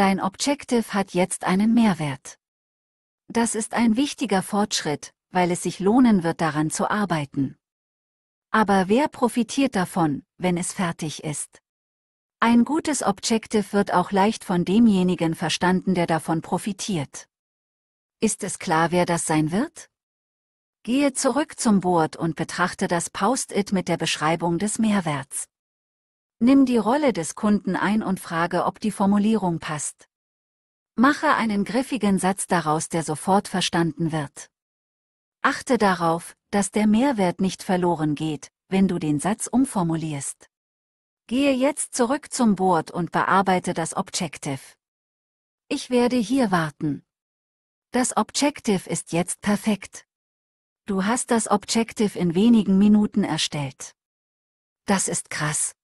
Dein Objective hat jetzt einen Mehrwert. Das ist ein wichtiger Fortschritt, weil es sich lohnen wird, daran zu arbeiten. Aber wer profitiert davon, wenn es fertig ist? Ein gutes Objective wird auch leicht von demjenigen verstanden, der davon profitiert. Ist es klar, wer das sein wird? Gehe zurück zum Board und betrachte das Post-it mit der Beschreibung des Mehrwerts. Nimm die Rolle des Kunden ein und frage, ob die Formulierung passt. Mache einen griffigen Satz daraus, der sofort verstanden wird. Achte darauf, dass der Mehrwert nicht verloren geht, wenn du den Satz umformulierst. Gehe jetzt zurück zum Board und bearbeite das Objective. Ich werde hier warten. Das Objective ist jetzt perfekt. Du hast das Objective in wenigen Minuten erstellt. Das ist krass.